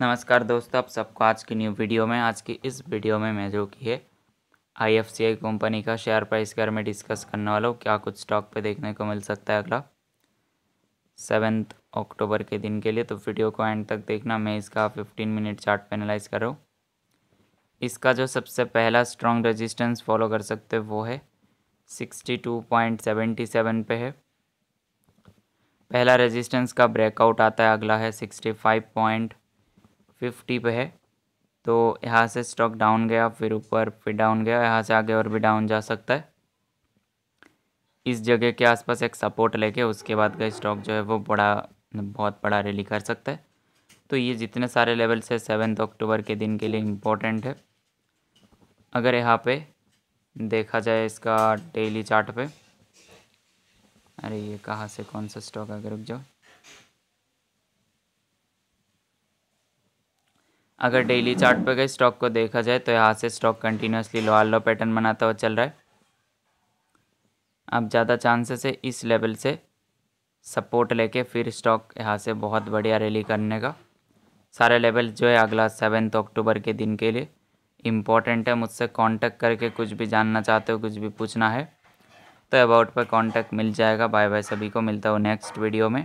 नमस्कार दोस्तों आप सबको आज की न्यू वीडियो में आज की इस वीडियो में मैं जो कि है आईएफसीआई कंपनी का शेयर प्राइस के बारे में डिस्कस करने वाला हूँ क्या कुछ स्टॉक पे देखने को मिल सकता है अगला सेवेंथ अक्टूबर के दिन के लिए तो वीडियो को एंड तक देखना मैं इसका फिफ्टीन मिनट चार्ट एनालाइज कर रहा हूँ इसका जो सबसे पहला स्ट्रॉन्ग रजिस्टेंस फॉलो कर सकते वो है sixty two point seventy seven पे है पहला रेजिस्टेंस का ब्रेकआउट आता है अगला है सिक्सटी फाइव पॉइंट फिफ्टी पे है तो यहाँ से स्टॉक डाउन गया फिर ऊपर फिर डाउन गया यहाँ से आगे और भी डाउन जा सकता है इस जगह के आसपास एक सपोर्ट लेके उसके बाद का स्टॉक जो है वो बड़ा मतलब बहुत बड़ा रैली कर सकता है तो ये जितने सारे लेवल से सेवन्थ अक्टूबर के दिन के लिए इम्पोर्टेंट है अगर यहाँ पे देखा जाए इसका डेली चार्ट पे अरे ये कहाँ से कौन सा स्टॉक अगर रुक जाओ अगर डेली चार्ट पे गए स्टॉक को देखा जाए तो यहाँ से stock continuously lower low pattern बनाता हुआ चल रहा है अब ज़्यादा चांसेस है इस लेवल से सपोर्ट लेके फिर स्टॉक यहाँ से बहुत बढ़िया रैली करने का सारे लेवल जो है अगला सेवन्थ अक्टूबर के दिन के लिए इम्पॉर्टेंट है मुझसे कांटेक्ट करके कुछ भी जानना चाहते हो कुछ भी पूछना है तो अबाउट पर कांटेक्ट मिल जाएगा बाय बाय सभी को मिलता हूँ नेक्स्ट वीडियो में